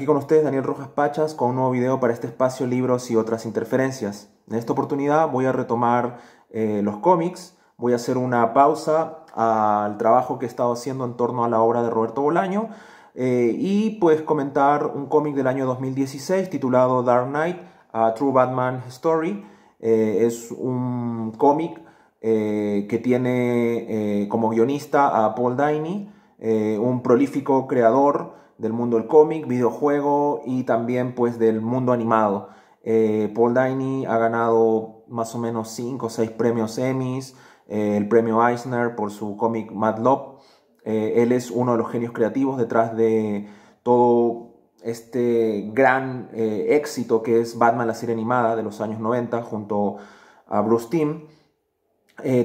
Aquí con ustedes Daniel Rojas Pachas con un nuevo video para este espacio Libros y otras interferencias. En esta oportunidad voy a retomar eh, los cómics, voy a hacer una pausa al trabajo que he estado haciendo en torno a la obra de Roberto Bolaño eh, y pues comentar un cómic del año 2016 titulado Dark Knight, a True Batman Story. Eh, es un cómic que tiene como guionista a Paul Dini, un prolífico creador del mundo del cómic, videojuego y también pues del mundo animado. Eh, Paul Dini ha ganado más o menos 5 o 6 premios Emmys, eh, el premio Eisner por su cómic Mad Love. Eh, él es uno de los genios creativos detrás de todo este gran éxito que es Batman la serie animada de los años 90 junto a Bruce Timm.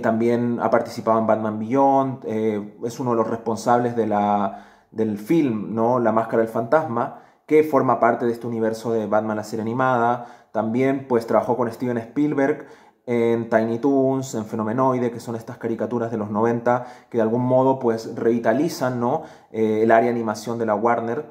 también ha participado en Batman Beyond, es uno de los responsables de la del film, ¿no? La Máscara del Fantasma, que forma parte de este universo de Batman la serie animada. También pues trabajó con Steven Spielberg en Tiny Toons, en Fenomenoide, que son estas caricaturas de los 90 que de algún modo pues revitalizan ¿no? Eh, el área de animación de la Warner.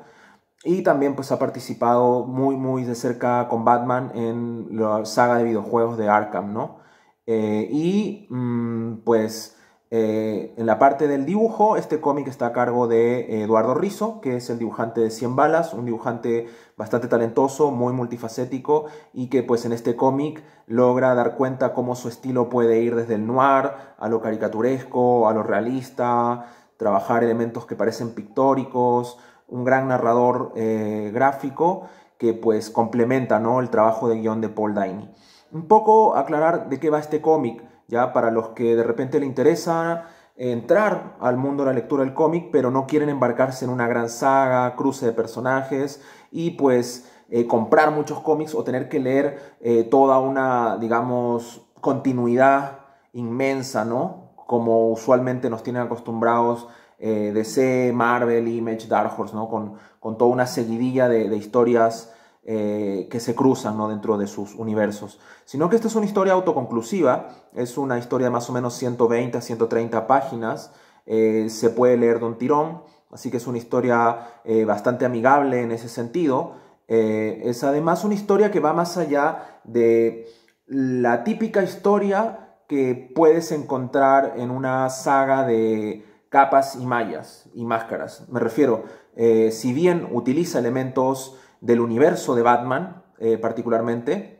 Y también pues ha participado muy muy de cerca con Batman en la saga de videojuegos de Arkham, ¿no? Eh, y mm, pues eh, en la parte del dibujo, este cómic está a cargo de eh, Eduardo Rizzo, que es el dibujante de 100 balas, un dibujante bastante talentoso, muy multifacético y que pues en este cómic logra dar cuenta cómo su estilo puede ir desde el noir a lo caricaturesco, a lo realista, trabajar elementos que parecen pictóricos, un gran narrador eh, gráfico que pues complementa ¿no? el trabajo de guión de Paul Daini. Un poco aclarar de qué va este cómic ya para los que de repente le interesa entrar al mundo de la lectura del cómic, pero no quieren embarcarse en una gran saga, cruce de personajes y pues eh, comprar muchos cómics o tener que leer eh, toda una, digamos, continuidad inmensa, ¿no? Como usualmente nos tienen acostumbrados eh, DC, Marvel, Image, Dark Horse, ¿no? Con, toda una seguidilla de, de historias eh, que se cruzan ¿no? dentro de sus universos, sino que esta es una historia autoconclusiva, es una historia de más o menos 120 a 130 páginas, eh, se puede leer de un tirón, así que es una historia eh, bastante amigable en ese sentido. es además una historia que va más allá de la típica historia que puedes encontrar en una saga de capas y mallas y máscaras. Me refiero, si bien utiliza elementos del universo de Batman, eh, particularmente,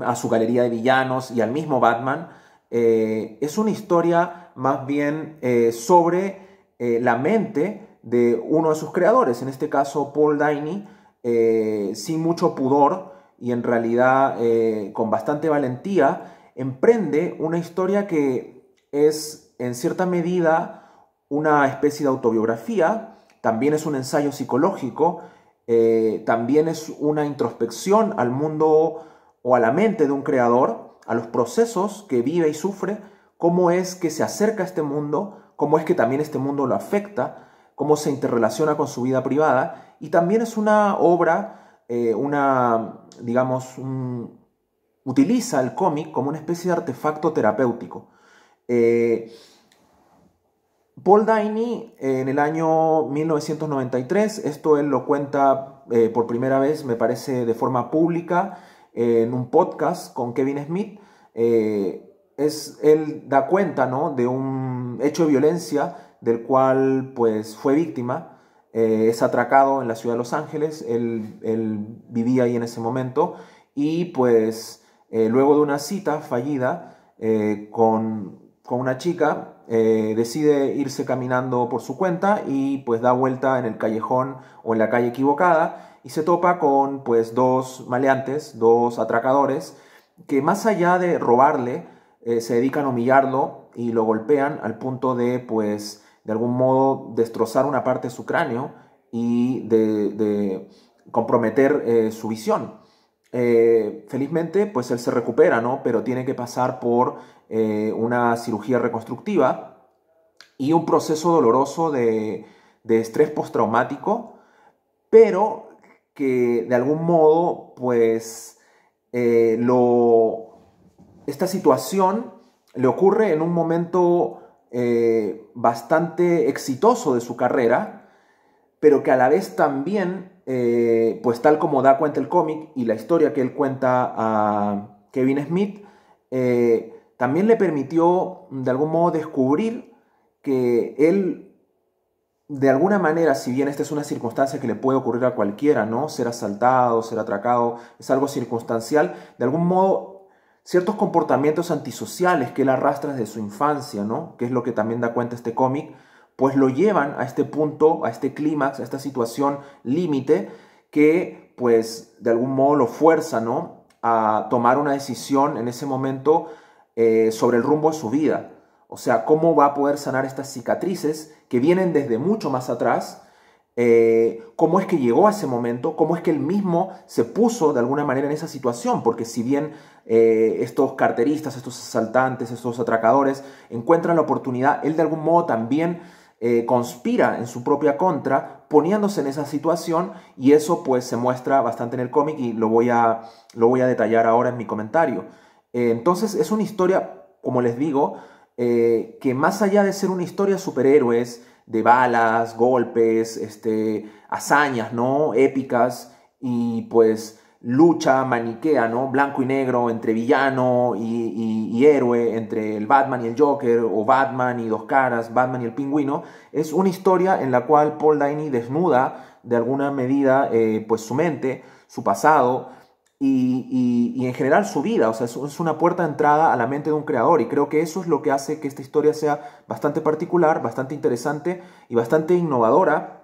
a su galería de villanos y al mismo Batman, eh, es una historia más bien eh, sobre la mente de uno de sus creadores, en este caso Paul Dini, sin mucho pudor y en realidad con bastante valentía, emprende una historia que es en cierta medida una especie de autobiografía, también es un ensayo psicológico, eh, también es una introspección al mundo o a la mente de un creador, a los procesos que vive y sufre, cómo es que se acerca a este mundo, cómo es que también este mundo lo afecta, cómo se interrelaciona con su vida privada, y también es una obra, eh, una, digamos, utiliza el cómic como una especie de artefacto terapéutico. Eh, Paul Daini en el año 1993, esto él lo cuenta eh, por primera vez, me parece, de forma pública eh, en un podcast con Kevin Smith. Eh, es, él da cuenta de un hecho de violencia del cual pues, fue víctima. es atracado en la ciudad de Los Ángeles, él, vivía ahí en ese momento y pues luego de una cita fallida con, con una chica, eh, decide irse caminando por su cuenta y pues da vuelta en el callejón o en la calle equivocada y se topa con pues dos maleantes, dos atracadores que más allá de robarle eh, se dedican a humillarlo y lo golpean al punto de pues de algún modo destrozar una parte de su cráneo y de, comprometer eh, su visión. Eh, felizmente, pues él se recupera, ¿no? Pero tiene que pasar por eh, una cirugía reconstructiva y un proceso doloroso de, estrés postraumático, pero que de algún modo, pues, eh, esta situación le ocurre en un momento bastante exitoso de su carrera, pero que a la vez también eh, pues tal como da cuenta el cómic y la historia que él cuenta a Kevin Smith, eh, también le permitió de algún modo descubrir que él, de alguna manera, si bien esta es una circunstancia que le puede ocurrir a cualquiera, ¿no? Ser asaltado, ser atracado, es algo circunstancial, de algún modo ciertos comportamientos antisociales que él arrastra desde su infancia, ¿no? Que es lo que también da cuenta este cómic, pues lo llevan a este punto, a este clímax, a esta situación límite que pues de algún modo lo fuerza, ¿no? A tomar una decisión en ese momento eh, sobre el rumbo de su vida. O sea, cómo va a poder sanar estas cicatrices que vienen desde mucho más atrás, eh, cómo es que llegó a ese momento, cómo es que él mismo se puso de alguna manera en esa situación, porque si bien eh, estos carteristas, estos asaltantes, estos atracadores encuentran la oportunidad, él de algún modo también eh, conspira en su propia contra, poniéndose en esa situación, y eso pues se muestra bastante en el cómic y lo voy, a, lo voy a detallar ahora en mi comentario. Eh, entonces es una historia, como les digo, eh, que más allá de ser una historia de superhéroes, de balas, golpes, este, hazañas, ¿no? Épicas, y pues lucha maniquea, ¿no? Blanco y negro entre villano y, héroe, entre el Batman y el Joker, o Batman y dos caras, Batman y el pingüino, es una historia en la cual Paul Dini desnuda de alguna medida eh, pues su mente, su pasado y, en general su vida, o sea, es una puerta de entrada a la mente de un creador y creo que eso es lo que hace que esta historia sea bastante particular, bastante interesante y bastante innovadora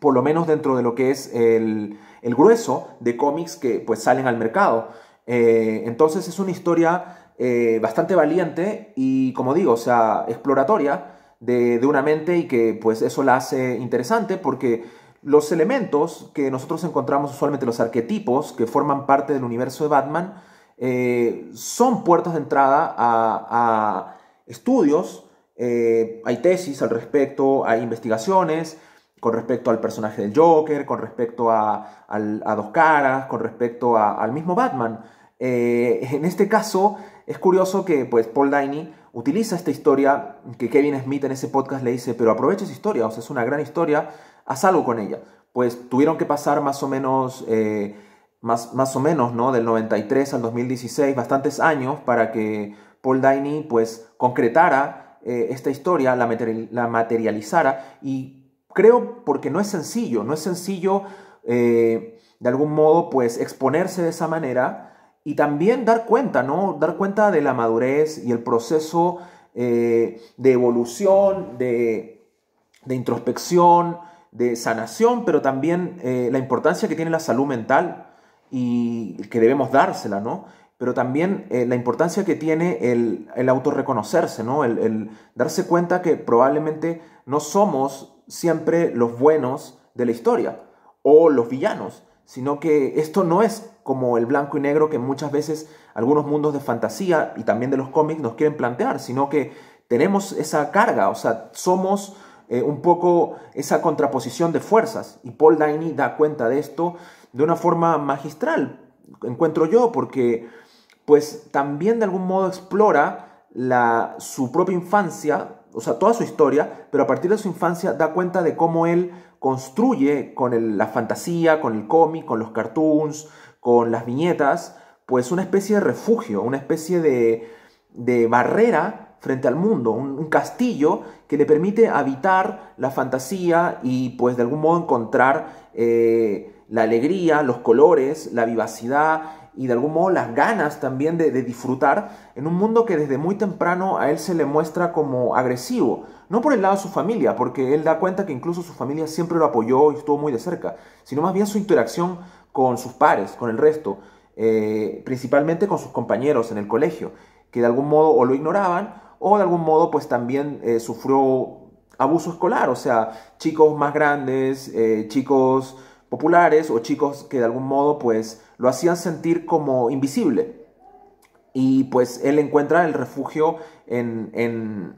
por lo menos dentro de lo que es el, grueso de cómics que pues salen al mercado. Eh, entonces es una historia eh, bastante valiente y como digo, o sea, exploratoria de, una mente y que pues eso la hace interesante porque los elementos que nosotros encontramos usualmente, los arquetipos que forman parte del universo de Batman, eh, son puertas de entrada a, a estudios, hay tesis al respecto, hay investigaciones, con respecto al personaje del Joker, con respecto a, Dos Caras, con respecto al mismo Batman. Eh, en este caso, es curioso que pues, Paul Dini utiliza esta historia que Kevin Smith en ese podcast le dice, pero aprovecha esa historia, o sea, es una gran historia, haz algo con ella. Pues tuvieron que pasar más o menos, eh, más, más, o menos, ¿no? Del 93 al 2016, bastantes años para que Paul Dini pues concretara eh, esta historia, la, materializara y Creo porque no es sencillo, no es sencillo eh, de algún modo pues exponerse de esa manera y también dar cuenta, ¿no? Dar cuenta de la madurez y el proceso eh, de evolución, de, introspección, de sanación, pero también eh, la importancia que tiene la salud mental y que debemos dársela, ¿no? Pero también la importancia que tiene el, el autorreconocerse, ¿no? el, darse cuenta que probablemente no somos siempre los buenos de la historia o los villanos, sino que esto no es como el blanco y negro que muchas veces algunos mundos de fantasía y también de los cómics nos quieren plantear, sino que tenemos esa carga, o sea, somos eh, un poco esa contraposición de fuerzas y Paul Dini da cuenta de esto de una forma magistral, encuentro yo, porque pues también de algún modo explora la, su propia infancia o sea, toda su historia, pero a partir de su infancia da cuenta de cómo él construye con la fantasía, con el cómic, con los cartoons, con las viñetas, pues una especie de refugio, una especie de, barrera frente al mundo, un, castillo que le permite habitar la fantasía y pues de algún modo encontrar eh, la alegría, los colores, la vivacidad y de algún modo las ganas también de, disfrutar en un mundo que desde muy temprano a él se le muestra como agresivo. No por el lado de su familia, porque él da cuenta que incluso su familia siempre lo apoyó y estuvo muy de cerca, sino más bien su interacción con sus pares, con el resto, eh, principalmente con sus compañeros en el colegio, que de algún modo o lo ignoraban o de algún modo pues también eh, sufrió abuso escolar, o sea, chicos más grandes, eh, chicos populares o chicos que de algún modo pues lo hacían sentir como invisible. Y pues él encuentra el refugio en,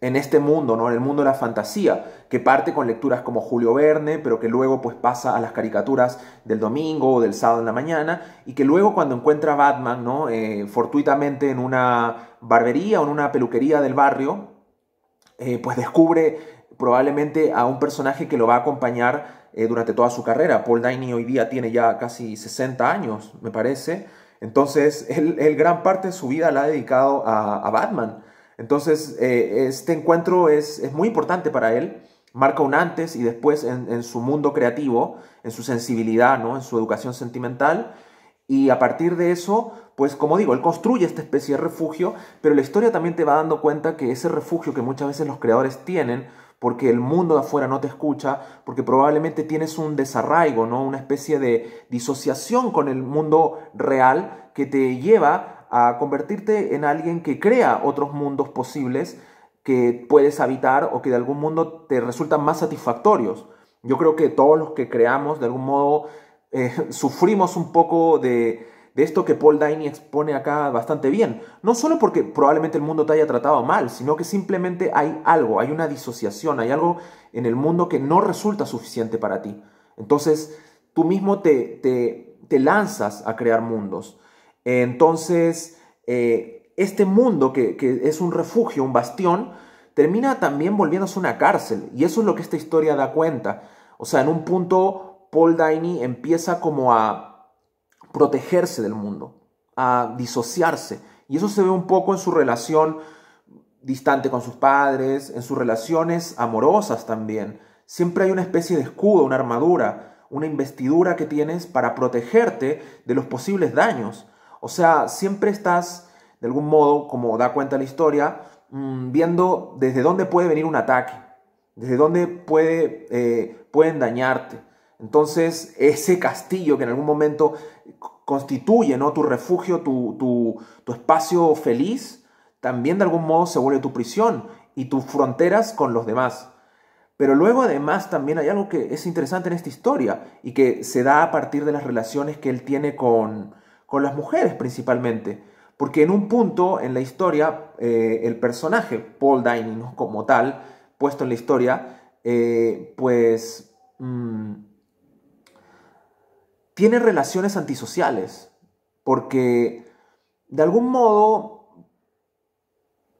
este mundo, ¿no? en el mundo de la fantasía, que parte con lecturas como Julio Verne, pero que luego pues pasa a las caricaturas del domingo o del sábado en la mañana, y que luego cuando encuentra a Batman, ¿no? Eh, fortuitamente en una barbería o en una peluquería del barrio, eh, pues descubre probablemente a un personaje que lo va a acompañar eh, durante toda su carrera. Paul Dini hoy día tiene ya casi 60 años, me parece. Entonces, él, gran parte de su vida la ha dedicado a, Batman. Entonces, eh, este encuentro es, muy importante para él. Marca un antes y después en, su mundo creativo, en su sensibilidad, ¿no? en su educación sentimental. Y a partir de eso, pues como digo, él construye esta especie de refugio, pero la historia también te va dando cuenta que ese refugio que muchas veces los creadores tienen porque el mundo de afuera no te escucha, porque probablemente tienes un desarraigo, ¿no? una especie de disociación con el mundo real que te lleva a convertirte en alguien que crea otros mundos posibles que puedes habitar o que de algún mundo te resultan más satisfactorios. Yo creo que todos los que creamos, de algún modo, eh, sufrimos un poco de, de esto que Paul Daini expone acá bastante bien. No solo porque probablemente el mundo te haya tratado mal, sino que simplemente hay algo, hay una disociación, hay algo en el mundo que no resulta suficiente para ti. Entonces, tú mismo te, te, lanzas a crear mundos. Entonces, eh, este mundo que, es un refugio, un bastión, termina también volviéndose una cárcel. Y eso es lo que esta historia da cuenta. O sea, en un punto Paul Daini empieza como a protegerse del mundo, a disociarse. Y eso se ve un poco en su relación distante con sus padres, en sus relaciones amorosas también. Siempre hay una especie de escudo, una armadura, una investidura que tienes para protegerte de los posibles daños. O sea, siempre estás, de algún modo, como da cuenta la historia, mm, viendo desde dónde puede venir un ataque, desde dónde puede, eh, pueden dañarte. Entonces, ese castillo que en algún momento constituye ¿no? tu refugio, tu, espacio feliz, también de algún modo se vuelve tu prisión y tus fronteras con los demás. Pero luego además también hay algo que es interesante en esta historia y que se da a partir de las relaciones que él tiene con, las mujeres principalmente. Porque en un punto en la historia, eh, el personaje, Paul Dining como tal, puesto en la historia, eh, pues mm, tiene relaciones antisociales, porque de algún modo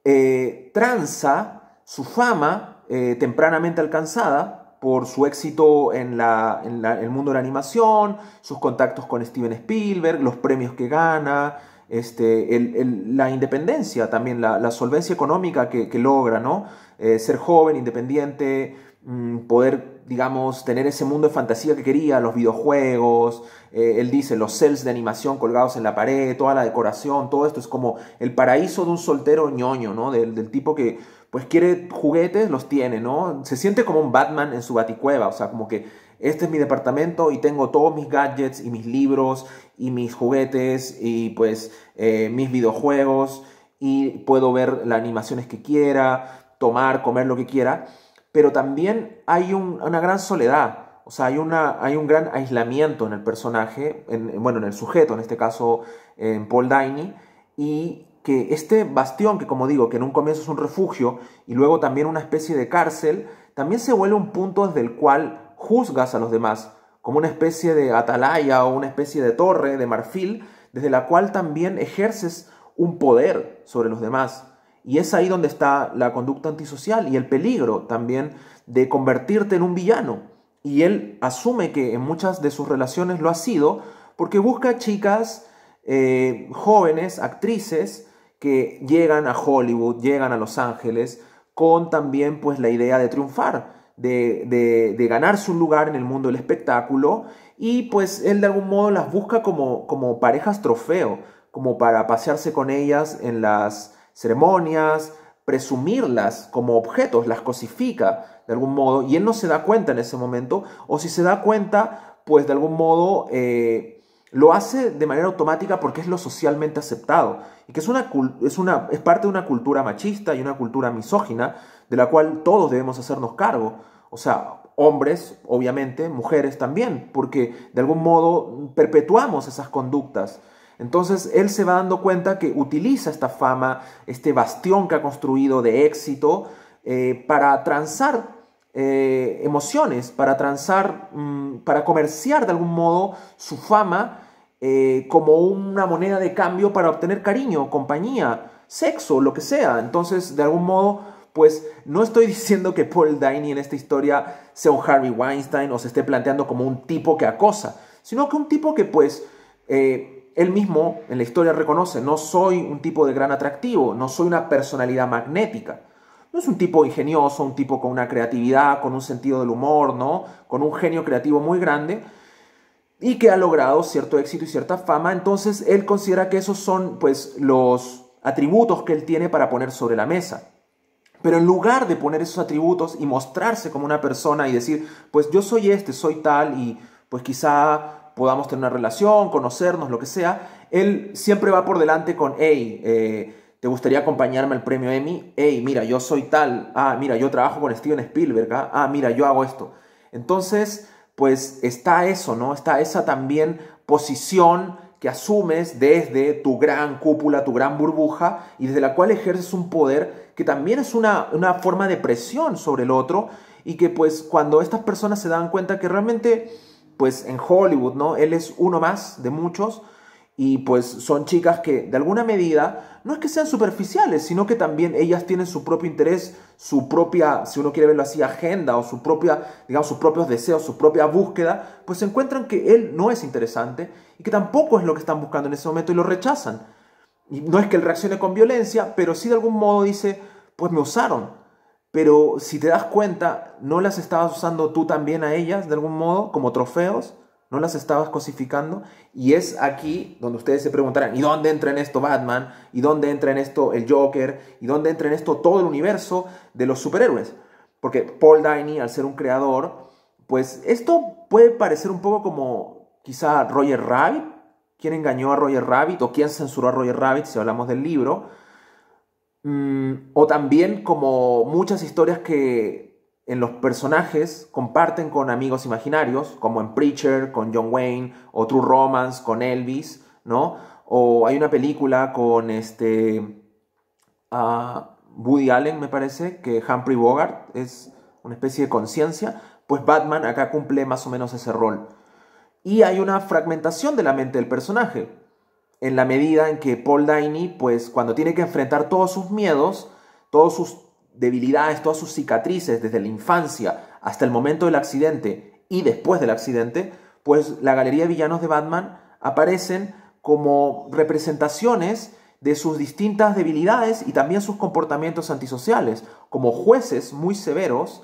eh, tranza su fama eh, tempranamente alcanzada por su éxito en, el mundo de la animación, sus contactos con Steven Spielberg, los premios que gana, este, la independencia también, la, solvencia económica que, logra, ¿no? Eh, ser joven, independiente, mm, poder digamos, tener ese mundo de fantasía que quería, los videojuegos, eh, él dice, los cells de animación colgados en la pared, toda la decoración, todo esto es como el paraíso de un soltero ñoño, ¿no? Del, tipo que, pues, quiere juguetes, los tiene, ¿no? Se siente como un Batman en su baticueva, o sea, como que este es mi departamento y tengo todos mis gadgets y mis libros y mis juguetes y pues eh, mis videojuegos y puedo ver las animaciones que quiera, tomar, comer lo que quiera pero también hay una gran soledad. O sea, hay, un gran aislamiento en el personaje, bueno, en el sujeto, en este caso, en Paul Daini, y que este bastión, que como digo, que en un comienzo es un refugio y luego también una especie de cárcel, también se vuelve un punto desde el cual juzgas a los demás, como una especie de atalaya o una especie de torre de marfil, desde la cual también ejerces un poder sobre los demás. Y es ahí donde está la conducta antisocial y el peligro también de convertirte en un villano. Y él asume que en muchas de sus relaciones lo ha sido porque busca chicas eh, jóvenes, actrices, que llegan a Hollywood, llegan a Los Ángeles, con también pues la idea de triunfar, de, de, su ganarse lugar en el mundo del espectáculo, y pues él de algún modo las busca como, como parejas trofeo, como para pasearse con ellas en las ceremonias, presumirlas como objetos, las cosifica de algún modo, y él no se da cuenta en ese momento, o si se da cuenta, pues de algún modo eh, lo hace de manera automática porque es lo socialmente aceptado, y que es, una, es, una, es parte de una cultura machista y una cultura misógina de la cual todos debemos hacernos cargo. O sea, hombres, obviamente, mujeres también, porque de algún modo perpetuamos esas conductas. Entonces él se va dando cuenta que utiliza esta fama, este bastión que ha construido de éxito, eh, para transar eh, emociones, para transar, mm, para comerciar de algún modo su fama eh, como una moneda de cambio para obtener cariño, compañía, sexo, lo que sea. Entonces, de algún modo, pues no estoy diciendo que Paul Dini en esta historia sea un Harvey Weinstein o se esté planteando como un tipo que acosa, sino que un tipo que pues... Él mismo en la historia reconoce, no soy un tipo de gran atractivo, no soy una personalidad magnética. No es un tipo ingenioso, un tipo con una creatividad, con un sentido del humor, ¿no? Con un genio creativo muy grande y que ha logrado cierto éxito y cierta fama. Entonces él considera que esos son pues los atributos que él tiene para poner sobre la mesa. Pero en lugar de poner esos atributos y mostrarse como una persona y decir, pues yo soy este, soy tal y pues quizá podamos tener una relación, conocernos, lo que sea, él siempre va por delante con, hey, eh, ¿te gustaría acompañarme al premio Emmy? Hey, mira, yo soy tal, ah, mira, yo trabajo con Steven Spielberg, ah, ah, mira, yo hago esto. Entonces, pues está eso, ¿no? Está esa también posición que asumes desde tu gran cúpula, tu gran burbuja, y desde la cual ejerces un poder que también es una, una, forma de presión sobre el otro, y que pues cuando estas personas se dan cuenta que realmente pues en Hollywood, ¿no? Él es uno más de muchos y pues son chicas que de alguna medida no es que sean superficiales, sino que también ellas tienen su propio interés, su propia, si uno quiere verlo así, agenda o su propia, digamos, sus propios deseos, su propia búsqueda, pues encuentran que él no es interesante y que tampoco es lo que están buscando en ese momento y lo rechazan. Y no es que él reaccione con violencia, pero sí de algún modo dice, pues me usaron, pero si te das cuenta, ¿no las estabas usando tú también a ellas de algún modo como trofeos? ¿No las estabas cosificando? Y es aquí donde ustedes se preguntarán, ¿y dónde entra en esto Batman? ¿Y dónde entra en esto el Joker? ¿Y dónde entra en esto todo el universo de los superhéroes? Porque Paul Dini, al ser un creador, pues esto puede parecer un poco como quizá Roger Rabbit. ¿Quién engañó a Roger Rabbit? ¿O quién censuró a Roger Rabbit si hablamos del libro? Mm, o también como muchas historias que en los personajes comparten con amigos imaginarios, como en Preacher, con John Wayne, o True Romance, con Elvis, ¿no? O hay una película con este... Woody Allen, me parece, que Humphrey Bogart es una especie de conciencia, pues Batman acá cumple más o menos ese rol. Y hay una fragmentación de la mente del personaje en la medida en que Paul Dini pues cuando tiene que enfrentar todos sus miedos, todas sus debilidades, todas sus cicatrices desde la infancia hasta el momento del accidente y después del accidente, pues la galería de villanos de Batman aparecen como representaciones de sus distintas debilidades y también sus comportamientos antisociales, como jueces muy severos,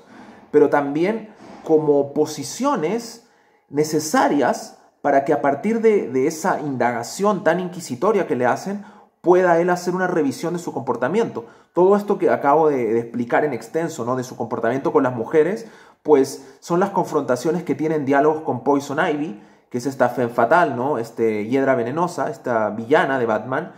pero también como posiciones necesarias para que a partir de, esa indagación tan inquisitoria que le hacen, pueda él hacer una revisión de su comportamiento. Todo esto que acabo de, explicar en extenso, ¿no? De su comportamiento con las mujeres, pues son las confrontaciones que tienen diálogos con Poison Ivy, que es esta fe fatal, ¿no? Este hiedra venenosa, esta villana de Batman,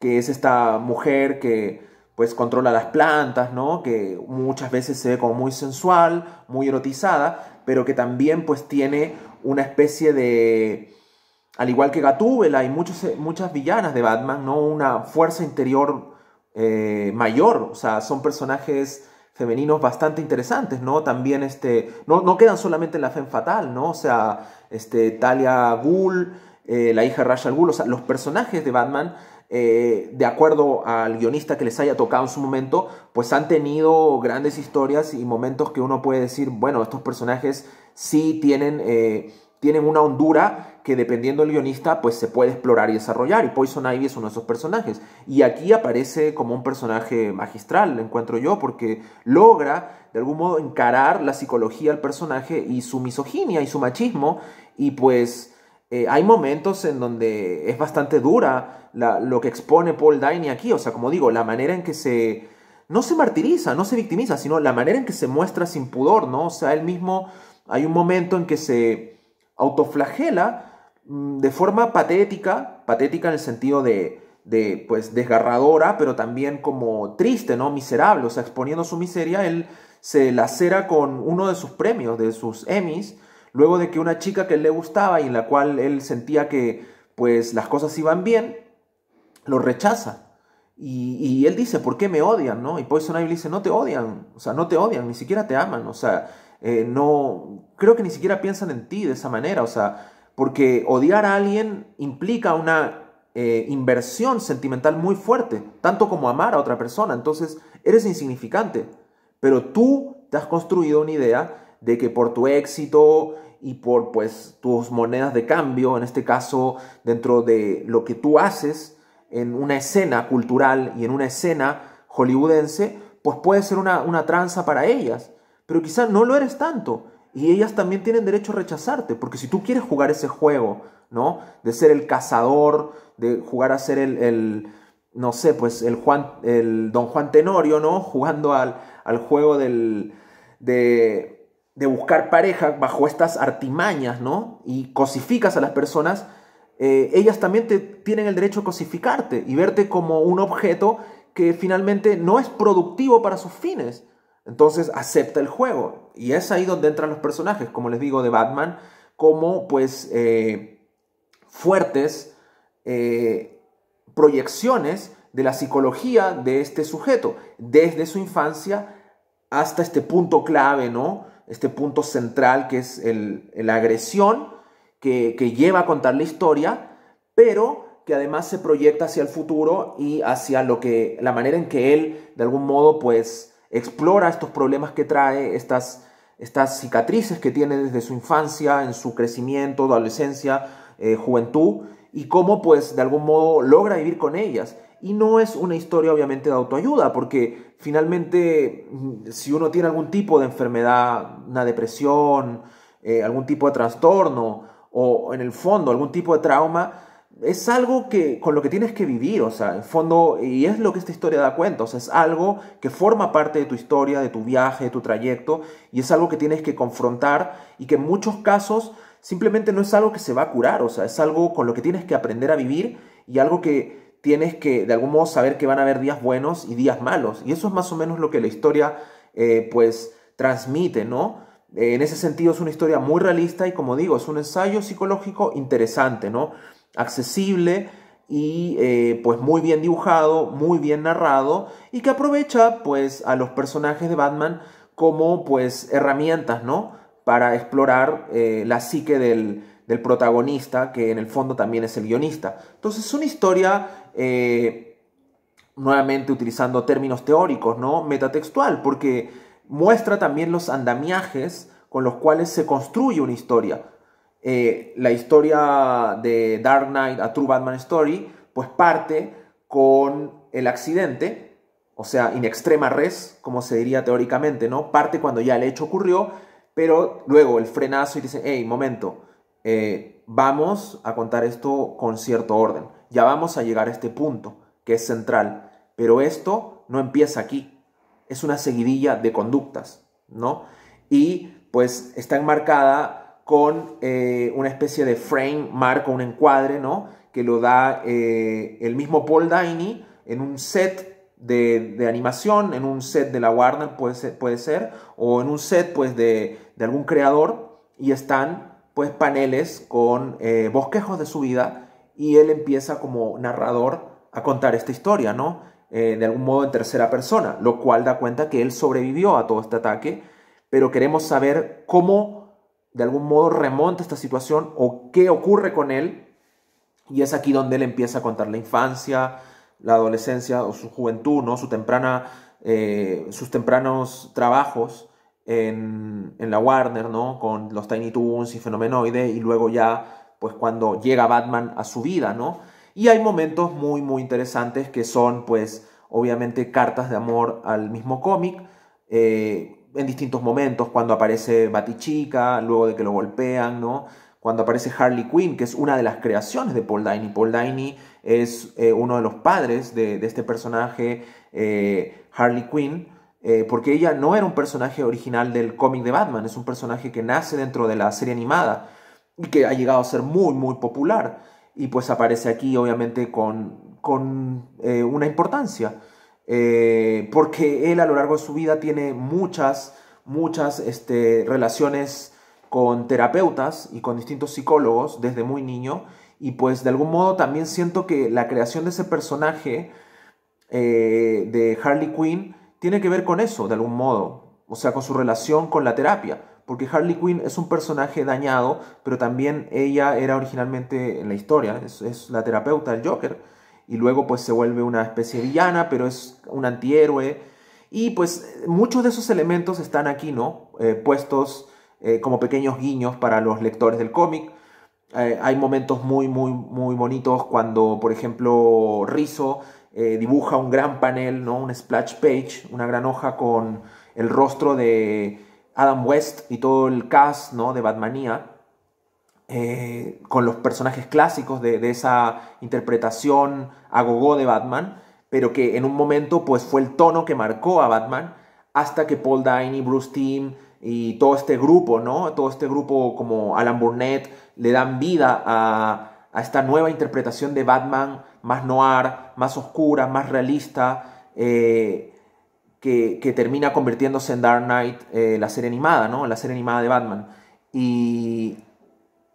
que es esta mujer que pues controla las plantas, ¿no? Que muchas veces se ve como muy sensual, muy erotizada, pero que también pues tiene una especie de, al igual que Gatúbela hay muchas villanas de Batman, ¿no? Una fuerza interior eh, mayor, o sea, son personajes femeninos bastante interesantes, ¿no? También, este, no, quedan solamente en la Fem Fatal, ¿no? O sea, este, Talia Ghul, eh, la hija de Rachel Ghul, o sea, los personajes de Batman eh, de acuerdo al guionista que les haya tocado en su momento, pues han tenido grandes historias y momentos que uno puede decir, bueno, estos personajes sí tienen, eh, tienen una hondura que dependiendo del guionista, pues se puede explorar y desarrollar. Y Poison Ivy es uno de esos personajes. Y aquí aparece como un personaje magistral, lo encuentro yo, porque logra de algún modo encarar la psicología del personaje y su misoginia y su machismo. Y pues eh, hay momentos en donde es bastante dura lo que expone Paul Dini aquí. O sea, como digo, la manera en que se. No se martiriza, no se victimiza, sino la manera en que se muestra sin pudor, ¿no? O sea, él mismo. Hay un momento en que se autoflagela mm, de forma patética, patética en el sentido de, de, pues, desgarradora, pero también como triste, ¿no? Miserable, o sea, exponiendo su miseria, él se lacera con uno de sus premios, de sus Emmys, luego de que una chica que le gustaba y en la cual él sentía que pues las cosas iban bien, lo rechaza. Y, él dice, ¿por qué me odian? ¿no? Y Poison le dice, no te odian, o sea, no te odian, ni siquiera te aman, o sea, eh, no, creo que ni siquiera piensan en ti de esa manera, o sea, porque odiar a alguien implica una eh, inversión sentimental muy fuerte, tanto como amar a otra persona, entonces eres insignificante, pero tú te has construido una idea de que por tu éxito, y por pues tus monedas de cambio, en este caso dentro de lo que tú haces en una escena cultural y en una escena hollywoodense, pues puede ser una, tranza para ellas, pero quizás no lo eres tanto y ellas también tienen derecho a rechazarte, porque si tú quieres jugar ese juego, ¿no? De ser el cazador, de jugar a ser el, no sé, pues el, Juan, el Don Juan Tenorio, ¿no? Jugando al, al juego del, de, de buscar pareja bajo estas artimañas, ¿no? Y cosificas a las personas, eh, ellas también te, tienen el derecho a cosificarte y verte como un objeto que finalmente no es productivo para sus fines. Entonces acepta el juego. Y es ahí donde entran los personajes, como les digo, de Batman, como pues eh, fuertes eh, proyecciones de la psicología de este sujeto, desde su infancia hasta este punto clave, ¿no? este punto central que es la agresión que, lleva a contar la historia, pero que además se proyecta hacia el futuro y hacia lo que la manera en que él de algún modo pues explora estos problemas que trae estas estas cicatrices que tiene desde su infancia, en su crecimiento, adolescencia, eh, juventud y cómo pues de algún modo logra vivir con ellas. Y no es una historia obviamente de autoayuda, porque finalmente, si uno tiene algún tipo de enfermedad, una depresión, eh, algún tipo de trastorno o en el fondo algún tipo de trauma, es algo que con lo que tienes que vivir, o sea, en fondo, y es lo que esta historia da cuenta, o sea, es algo que forma parte de tu historia, de tu viaje, de tu trayecto, y es algo que tienes que confrontar y que en muchos casos simplemente no es algo que se va a curar, o sea, es algo con lo que tienes que aprender a vivir y algo que tienes que de algún modo saber que van a haber días buenos y días malos. Y eso es más o menos lo que la historia eh, pues transmite, ¿no? Eh, en ese sentido es una historia muy realista y como digo, es un ensayo psicológico interesante, ¿no? Accesible y eh, pues muy bien dibujado, muy bien narrado y que aprovecha pues a los personajes de Batman como pues herramientas, ¿no? Para explorar la psique del protagonista, que en el fondo también es el guionista. Entonces es una historia eh, nuevamente utilizando términos teóricos, ¿no? Metatextual, porque muestra también los andamiajes con los cuales se construye una historia. Eh, la historia de Dark Knight, a True Batman Story, pues parte con el accidente, o sea, in extrema res, como se diría teóricamente, ¿no? Parte cuando ya el hecho ocurrió, pero luego el frenazo y dice, hey, momento, eh, vamos a contar esto con cierto orden ya vamos a llegar a este punto, que es central. Pero esto no empieza aquí, es una seguidilla de conductas, ¿no? Y pues está enmarcada con eh, una especie de frame, marco, un encuadre, ¿no? Que lo da eh, el mismo Paul Dini en un set de, animación, en un set de la Warner puede ser, puede ser o en un set pues de, algún creador y están pues paneles con eh, bosquejos de su vida y él empieza como narrador a contar esta historia, ¿no? Eh, de algún modo en tercera persona, lo cual da cuenta que él sobrevivió a todo este ataque, pero queremos saber cómo de algún modo remonta esta situación o qué ocurre con él. Y es aquí donde él empieza a contar la infancia, la adolescencia o su juventud, ¿no? su temprana, eh, sus tempranos trabajos en, en, la Warner, ¿no? con los Tiny Toons y Fenomenoide, y luego ya pues cuando llega Batman a su vida, ¿no? Y hay momentos muy, muy interesantes que son, pues, obviamente cartas de amor al mismo cómic, eh, en distintos momentos, cuando aparece Batichica, luego de que lo golpean, ¿no? Cuando aparece Harley Quinn, que es una de las creaciones de Paul Dini. Paul Dini es eh, uno de los padres de, este personaje, eh, Harley Quinn, porque ella no era un personaje original del cómic de Batman, es un personaje que nace dentro de la serie animada y que ha llegado a ser muy, muy popular. Y pues aparece aquí obviamente con, con eh, una importancia, eh, porque él a lo largo de su vida tiene muchas, muchas este, relaciones con terapeutas y con distintos psicólogos desde muy niño. Y pues de algún modo también siento que la creación de ese personaje eh, de Harley Quinn tiene que ver con eso, de algún modo. O sea, con su relación con la terapia porque Harley Quinn es un personaje dañado, pero también ella era originalmente en la historia, es, la terapeuta del Joker, y luego pues se vuelve una especie de villana, pero es un antihéroe, y pues muchos de esos elementos están aquí, ¿no? Eh, puestos eh, como pequeños guiños para los lectores del cómic. Eh, hay momentos muy, muy, muy bonitos cuando, por ejemplo, Rizo dibuja un gran panel, ¿no? un splash page, una gran hoja con el rostro de Adam West y todo el cast ¿no? de Batmanía, eh, con los personajes clásicos de, esa interpretación agogó de Batman, pero que en un momento pues, fue el tono que marcó a Batman, hasta que Paul Dini, Bruce Tim y todo este grupo, ¿no? Todo este grupo como Alan Burnett le dan vida a, esta nueva interpretación de Batman más noir, más oscura, más realista. Eh, que, termina convirtiéndose en Dark Knight, eh, la serie animada, ¿no? La serie animada de Batman. Y,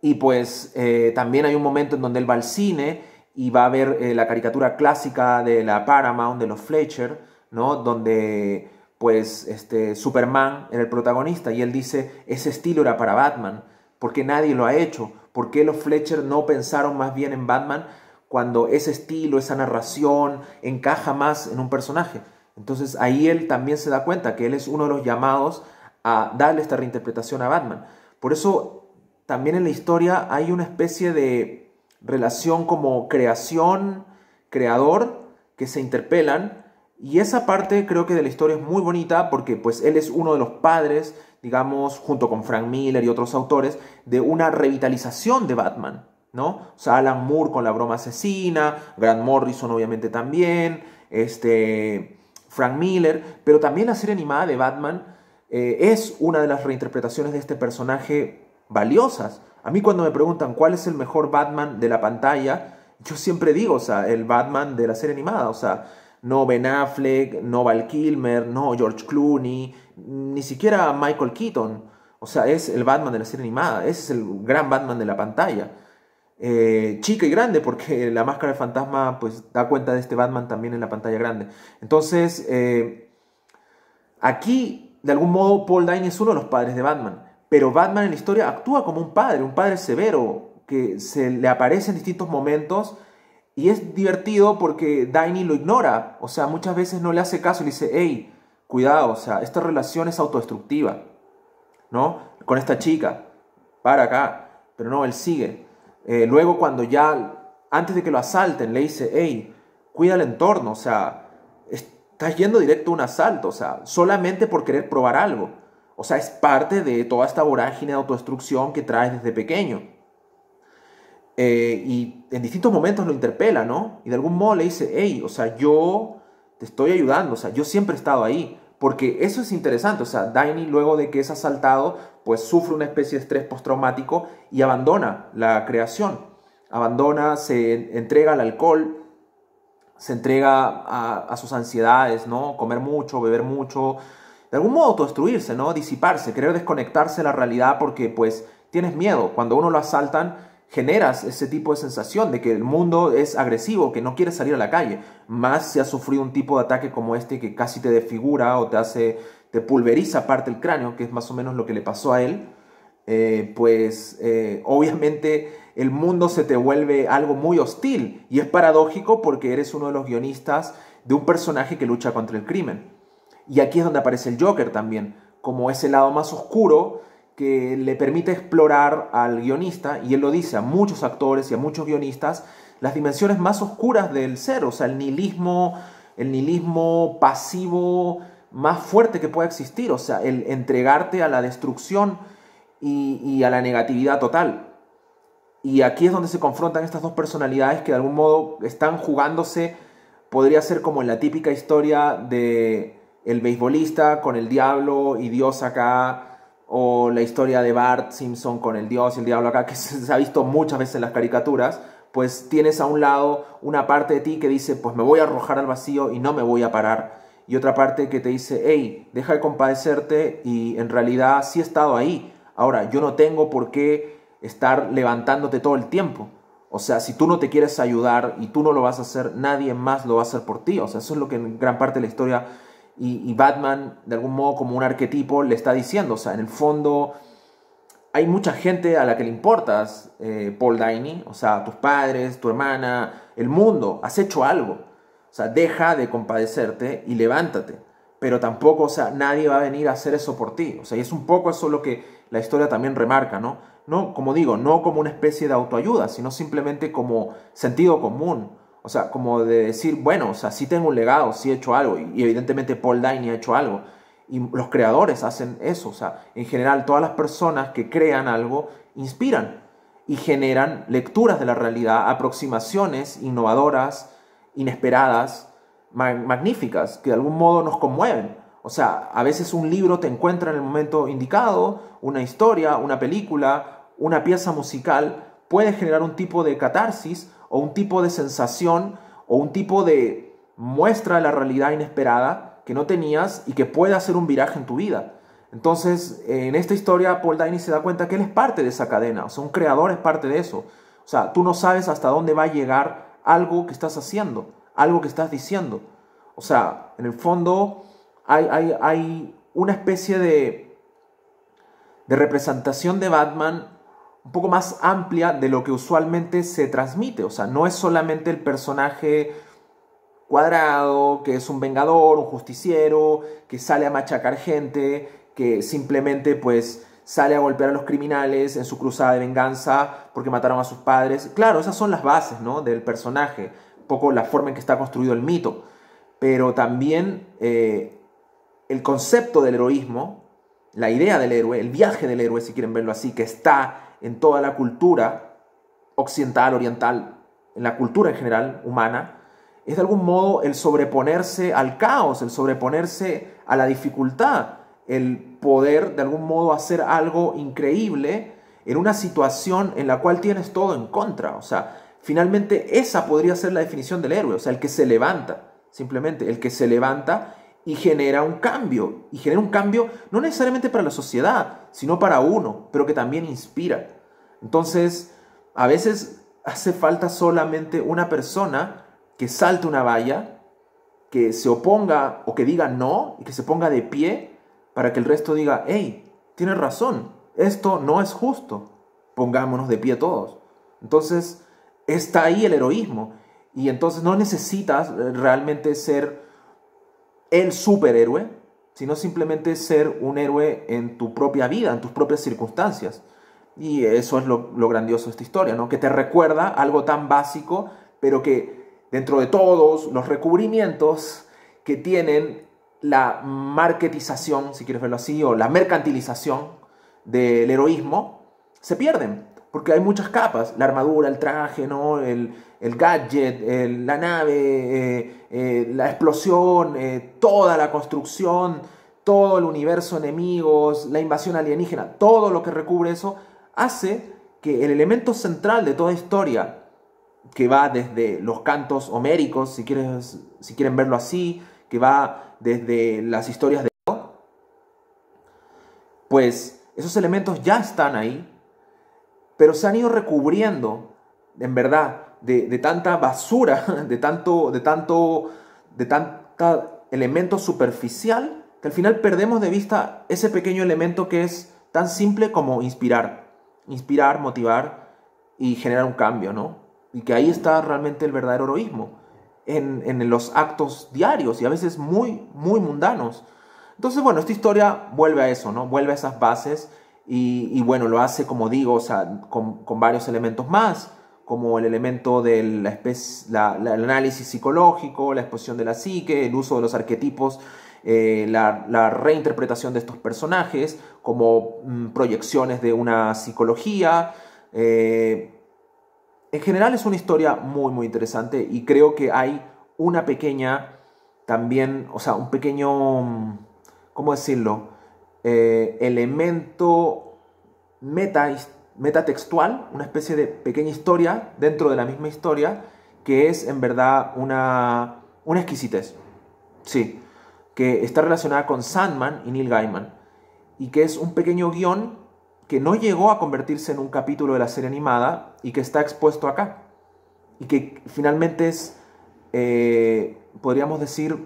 y pues eh, también hay un momento en donde él va al cine y va a ver eh, la caricatura clásica de la Paramount, de los Fletcher, ¿no? Donde pues este, Superman era el protagonista y él dice, ese estilo era para Batman, porque nadie lo ha hecho, ¿por qué los Fletcher no pensaron más bien en Batman cuando ese estilo, esa narración encaja más en un personaje? Entonces ahí él también se da cuenta que él es uno de los llamados a darle esta reinterpretación a Batman. Por eso también en la historia hay una especie de relación como creación, creador, que se interpelan. Y esa parte creo que de la historia es muy bonita porque pues él es uno de los padres, digamos, junto con Frank Miller y otros autores, de una revitalización de Batman, ¿no? O sea, Alan Moore con la broma asesina, Grant Morrison obviamente también, este... Frank Miller, pero también la serie animada de Batman eh, es una de las reinterpretaciones de este personaje valiosas. A mí cuando me preguntan cuál es el mejor Batman de la pantalla, yo siempre digo, o sea, el Batman de la serie animada, o sea, no Ben Affleck, no Val Kilmer, no George Clooney, ni siquiera Michael Keaton. O sea, es el Batman de la serie animada, ese es el gran Batman de la pantalla. Eh, chica y grande, porque la máscara de fantasma pues da cuenta de este Batman también en la pantalla grande. Entonces, eh, aquí, de algún modo, Paul Dine es uno de los padres de Batman, pero Batman en la historia actúa como un padre, un padre severo, que se le aparece en distintos momentos. Y es divertido porque Daini lo ignora, o sea, muchas veces no le hace caso, le dice, hey, cuidado, o sea, esta relación es autodestructiva, ¿no? Con esta chica, para acá, pero no, él sigue. Eh, luego cuando ya, antes de que lo asalten, le dice, hey, cuida el entorno, o sea, estás yendo directo a un asalto, o sea, solamente por querer probar algo. O sea, es parte de toda esta vorágine de autodestrucción que traes desde pequeño. Eh, y en distintos momentos lo interpela, ¿no? Y de algún modo le dice, hey, o sea, yo te estoy ayudando, o sea, yo siempre he estado ahí porque eso es interesante. O sea, Daini luego de que es asaltado, pues sufre una especie de estrés postraumático y abandona la creación. Abandona, se entrega al alcohol, se entrega a, sus ansiedades, ¿no? Comer mucho, beber mucho, de algún modo autodestruirse, ¿no? Disiparse, querer desconectarse de la realidad porque pues tienes miedo. Cuando uno lo asaltan, generas ese tipo de sensación de que el mundo es agresivo, que no quieres salir a la calle, más si has sufrido un tipo de ataque como este que casi te desfigura o te hace, te pulveriza parte del cráneo, que es más o menos lo que le pasó a él, eh, pues eh, obviamente el mundo se te vuelve algo muy hostil y es paradójico porque eres uno de los guionistas de un personaje que lucha contra el crimen. Y aquí es donde aparece el Joker también, como ese lado más oscuro que le permite explorar al guionista, y él lo dice a muchos actores y a muchos guionistas, las dimensiones más oscuras del ser, o sea, el nihilismo, el nihilismo pasivo más fuerte que pueda existir, o sea, el entregarte a la destrucción y, a la negatividad total. Y aquí es donde se confrontan estas dos personalidades que de algún modo están jugándose, podría ser como en la típica historia de el beisbolista con el diablo y Dios acá o la historia de Bart Simpson con el dios y el diablo acá, que se ha visto muchas veces en las caricaturas, pues tienes a un lado una parte de ti que dice, pues me voy a arrojar al vacío y no me voy a parar, y otra parte que te dice, hey, deja de compadecerte y en realidad sí he estado ahí, ahora yo no tengo por qué estar levantándote todo el tiempo. O sea, si tú no te quieres ayudar y tú no lo vas a hacer, nadie más lo va a hacer por ti. O sea, eso es lo que en gran parte de la historia y, Batman, de algún modo, como un arquetipo, le está diciendo, o sea, en el fondo hay mucha gente a la que le importas, eh, Paul Dini o sea, tus padres, tu hermana, el mundo, has hecho algo. O sea, deja de compadecerte y levántate. Pero tampoco, o sea, nadie va a venir a hacer eso por ti. O sea, y es un poco eso lo que la historia también remarca, ¿no? No, como digo, no como una especie de autoayuda, sino simplemente como sentido común o sea, como de decir, bueno, o sea, sí tengo un legado, sí he hecho algo. Y evidentemente Paul Dine ha hecho algo. Y los creadores hacen eso. O sea, en general, todas las personas que crean algo inspiran y generan lecturas de la realidad, aproximaciones innovadoras, inesperadas, magníficas, que de algún modo nos conmueven. O sea, a veces un libro te encuentra en el momento indicado, una historia, una película, una pieza musical, puede generar un tipo de catarsis o un tipo de sensación o un tipo de muestra de la realidad inesperada que no tenías y que puede hacer un viraje en tu vida. Entonces, en esta historia, Paul Dini se da cuenta que él es parte de esa cadena, o sea, un creador es parte de eso. O sea, tú no sabes hasta dónde va a llegar algo que estás haciendo, algo que estás diciendo. O sea, en el fondo hay, hay, hay una especie de, de representación de Batman un poco más amplia de lo que usualmente se transmite. O sea, no es solamente el personaje cuadrado, que es un vengador, un justiciero, que sale a machacar gente, que simplemente pues sale a golpear a los criminales en su cruzada de venganza porque mataron a sus padres. Claro, esas son las bases ¿no? del personaje, un poco la forma en que está construido el mito. Pero también eh, el concepto del heroísmo, la idea del héroe, el viaje del héroe, si quieren verlo así, que está en toda la cultura occidental, oriental, en la cultura en general humana, es de algún modo el sobreponerse al caos, el sobreponerse a la dificultad, el poder de algún modo hacer algo increíble en una situación en la cual tienes todo en contra. O sea, finalmente esa podría ser la definición del héroe, o sea, el que se levanta, simplemente, el que se levanta y genera un cambio. Y genera un cambio no necesariamente para la sociedad, sino para uno, pero que también inspira. Entonces, a veces hace falta solamente una persona que salte una valla, que se oponga o que diga no y que se ponga de pie para que el resto diga, hey, tienes razón, esto no es justo, pongámonos de pie todos. Entonces, está ahí el heroísmo. Y entonces no necesitas eh, realmente ser el superhéroe, sino simplemente ser un héroe en tu propia vida, en tus propias circunstancias. Y eso es lo, grandioso de esta historia, ¿no? que te recuerda algo tan básico, pero que dentro de todos los recubrimientos que tienen la marketización, si quieres verlo así, o la mercantilización del heroísmo, se pierden porque hay muchas capas, la armadura, el traje, ¿no? el, gadget, la nave, eh, eh, la explosión, eh, toda la construcción, todo el universo enemigos, la invasión alienígena, todo lo que recubre eso, hace que el elemento central de toda historia, que va desde los cantos homéricos, si, quieres, si quieren verlo así, que va desde las historias de... Pues esos elementos ya están ahí pero se han ido recubriendo, en verdad, de, tanta basura, de tanto, de tanto, de tanta elemento superficial, que al final perdemos de vista ese pequeño elemento que es tan simple como inspirar, inspirar, motivar y generar un cambio, ¿no? Y que ahí está realmente el verdadero heroísmo, en, en los actos diarios y a veces muy, muy mundanos. Entonces, bueno, esta historia vuelve a eso, ¿no? Vuelve a esas bases y, bueno, lo hace, como digo, con, varios elementos más, como el elemento del análisis psicológico, la exposición de la psique, el uso de los arquetipos eh, la, reinterpretación de estos personajes como mm, proyecciones de una psicología. Eh, en general es una historia muy muy interesante y creo que hay una pequeña también, o sea, un pequeño, mm, ¿cómo decirlo? Eh, elemento meta, metatextual, una especie de pequeña historia dentro de la misma historia, que es en verdad una, una exquisitez. Sí, que está relacionada con Sandman y Neil Gaiman, y que es un pequeño guión que no llegó a convertirse en un capítulo de la serie animada y que está expuesto acá, y que finalmente es, eh, podríamos decir,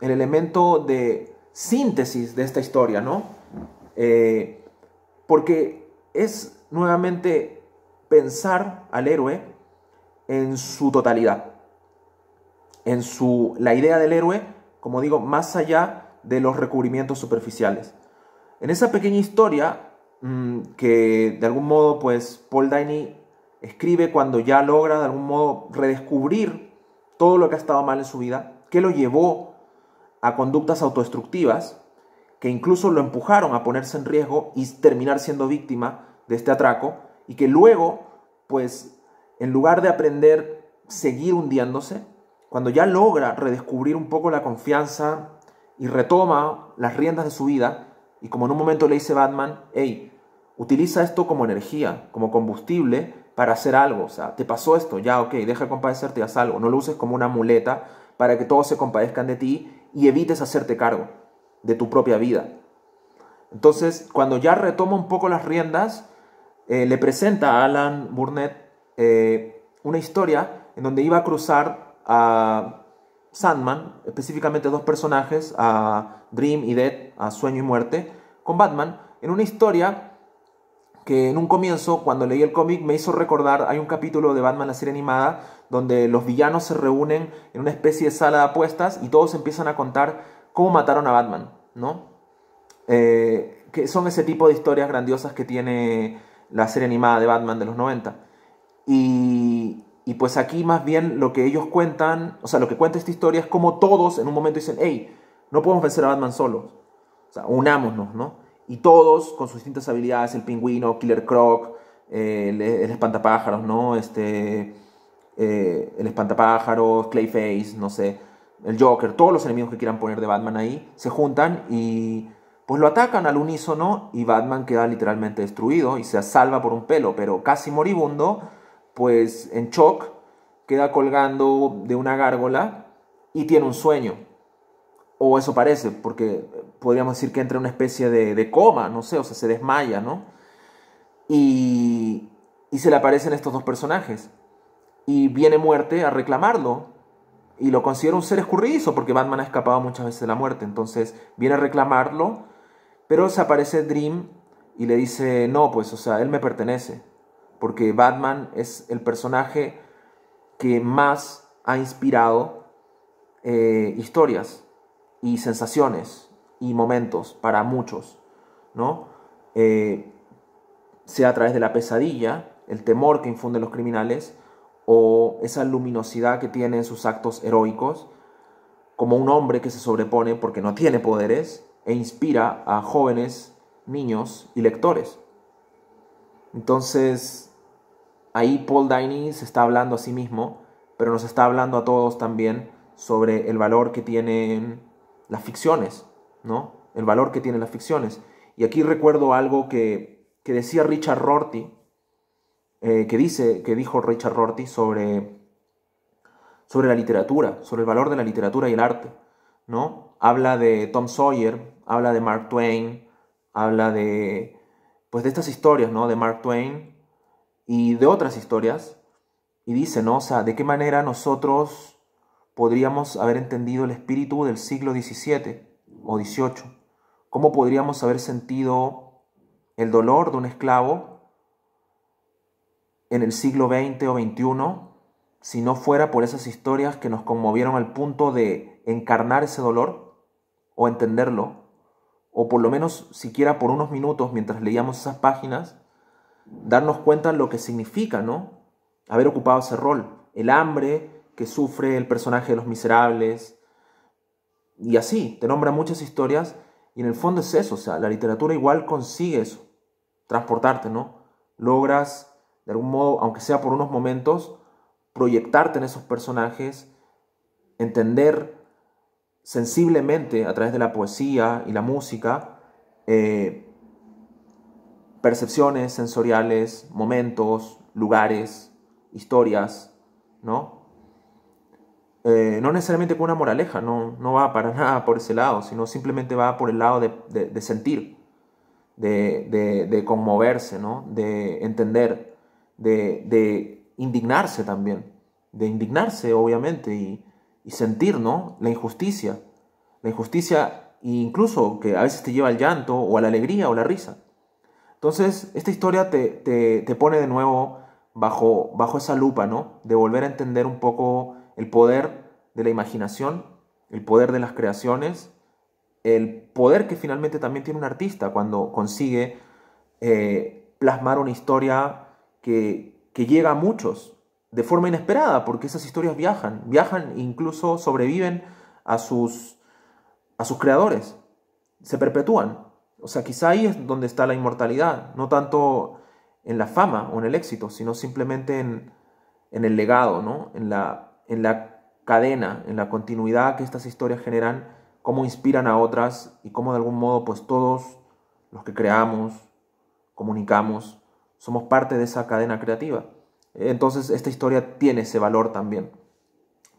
el elemento de síntesis de esta historia, ¿no? Eh, porque es nuevamente pensar al héroe en su totalidad, en su, la idea del héroe, como digo, más allá de los recubrimientos superficiales. En esa pequeña historia mm, que de algún modo pues Paul Dini escribe cuando ya logra de algún modo redescubrir todo lo que ha estado mal en su vida, que lo llevó a conductas autodestructivas que incluso lo empujaron a ponerse en riesgo y terminar siendo víctima de este atraco y que luego, pues, en lugar de aprender, seguir hundiéndose, cuando ya logra redescubrir un poco la confianza y retoma las riendas de su vida, y como en un momento le dice Batman, hey, utiliza esto como energía, como combustible para hacer algo, o sea, te pasó esto, ya, ok, deja de compadecerte y haz algo, no lo uses como una muleta para que todos se compadezcan de ti y evites hacerte cargo de tu propia vida. Entonces, cuando ya retoma un poco las riendas, eh, le presenta a Alan Burnett eh, una historia en donde iba a cruzar a Sandman, específicamente dos personajes, a Dream y Dead, a Sueño y Muerte, con Batman, en una historia que en un comienzo, cuando leí el cómic, me hizo recordar, hay un capítulo de Batman, la serie animada, donde los villanos se reúnen en una especie de sala de apuestas y todos empiezan a contar cómo mataron a Batman, ¿no? Eh, que son ese tipo de historias grandiosas que tiene la serie animada de Batman de los 90. Y, pues aquí más bien lo que ellos cuentan, o sea, lo que cuenta esta historia es como todos en un momento dicen, hey, no podemos vencer a Batman solos, o sea, unámonos, ¿no? y todos con sus distintas habilidades, el pingüino, Killer Croc, el, espantapájaros, ¿no? Este, eh, el espantapájaros, Clayface, no sé, el Joker, todos los enemigos que quieran poner de Batman ahí, se juntan y pues lo atacan al unísono y Batman queda literalmente destruido y se salva por un pelo, pero casi moribundo, pues en shock, queda colgando de una gárgola y tiene un sueño. O eso parece, porque podríamos decir que entra en una especie de, coma, no sé, o sea, se desmaya, ¿no? Y, se le aparecen estos dos personajes. Y viene muerte a reclamarlo. Y lo considera un ser escurridizo porque Batman ha escapado muchas veces de la muerte. Entonces viene a reclamarlo. Pero se aparece Dream y le dice, no, pues, o sea, él me pertenece. Porque Batman es el personaje que más ha inspirado eh, historias y sensaciones y momentos para muchos, ¿no? Eh, sea a través de la pesadilla, el temor que infunden los criminales o esa luminosidad que tienen sus actos heroicos, como un hombre que se sobrepone porque no tiene poderes e inspira a jóvenes, niños y lectores. Entonces, ahí Paul Dini se está hablando a sí mismo, pero nos está hablando a todos también sobre el valor que tienen las ficciones, el valor que tienen las ficciones. Y aquí recuerdo algo que, decía Richard Rorty, eh, que, dice, que dijo Richard Rorty sobre, sobre la literatura, sobre el valor de la literatura y el arte, ¿no? Habla de Tom Sawyer, habla de Mark Twain, habla de, pues de estas historias, De Mark Twain y de otras historias. Y dice, O sea, ¿de qué manera nosotros podríamos haber entendido el espíritu del siglo XVII? o 18. ¿Cómo podríamos haber sentido el dolor de un esclavo en el siglo XX o XXI si no fuera por esas historias que nos conmovieron al punto de encarnar ese dolor o entenderlo? o por lo menos siquiera por unos minutos mientras leíamos esas páginas, darnos cuenta de lo que significa, ¿no? Haber ocupado ese rol. El hambre que sufre el personaje de Los Miserables, y así, te nombra muchas historias y en el fondo es eso, o sea, la literatura igual consigue eso, transportarte, ¿no? Logras, de algún modo, aunque sea por unos momentos, proyectarte en esos personajes, entender sensiblemente a través de la poesía y la música, eh, percepciones sensoriales, momentos, lugares, historias, ¿no? Eh, no necesariamente con una moraleja, no, va para nada por ese lado, sino simplemente va por el lado de, sentir, de, conmoverse, de entender, de, indignarse también, de indignarse obviamente y, sentir ¿no? la injusticia, la injusticia incluso que a veces te lleva al llanto o a la alegría o la risa. Entonces, esta historia te, te pone de nuevo bajo, bajo esa lupa, ¿no? De volver a entender un poco el poder de la imaginación, el poder de las creaciones, el poder que finalmente también tiene un artista cuando consigue eh, plasmar una historia que, llega a muchos de forma inesperada, porque esas historias viajan, viajan e incluso sobreviven a sus, a sus creadores, se perpetúan. O sea, quizá ahí es donde está la inmortalidad, no tanto en la fama o en el éxito, sino simplemente en, en el legado, ¿no? en la en la cadena, en la continuidad que estas historias generan, cómo inspiran a otras y cómo de algún modo pues todos los que creamos, comunicamos, somos parte de esa cadena creativa. Entonces esta historia tiene ese valor también.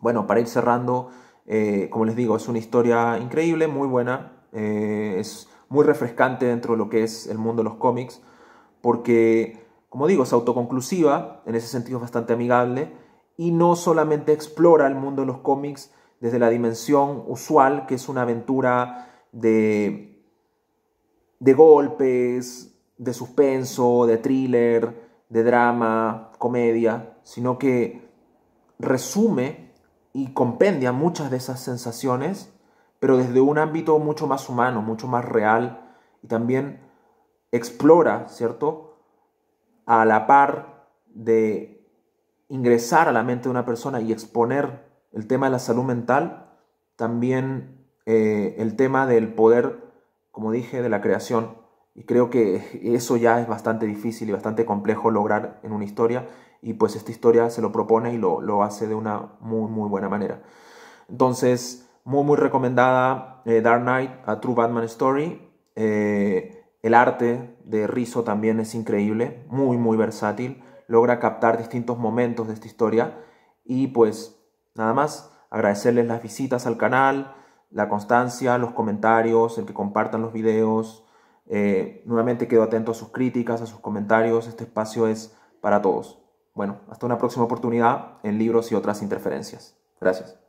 Bueno, para ir cerrando, eh, como les digo, es una historia increíble, muy buena, eh, es muy refrescante dentro de lo que es el mundo de los cómics, porque, como digo, es autoconclusiva, en ese sentido es bastante amigable, y no solamente explora el mundo de los cómics desde la dimensión usual, que es una aventura de, de golpes, de suspenso, de thriller, de drama, comedia, sino que resume y compendia muchas de esas sensaciones, pero desde un ámbito mucho más humano, mucho más real, y también explora, ¿cierto? A la par de ingresar a la mente de una persona y exponer el tema de la salud mental, también eh, el tema del poder, como dije, de la creación. Y creo que eso ya es bastante difícil y bastante complejo lograr en una historia. Y pues esta historia se lo propone y lo, hace de una muy, muy buena manera. Entonces, muy, muy recomendada eh, Dark Knight, A True Batman Story. Eh, el arte de Rizo también es increíble, muy, muy versátil logra captar distintos momentos de esta historia. Y pues nada más, agradecerles las visitas al canal, la constancia, los comentarios, el que compartan los videos. Eh, nuevamente quedo atento a sus críticas, a sus comentarios. Este espacio es para todos. Bueno, hasta una próxima oportunidad en libros y otras interferencias. Gracias.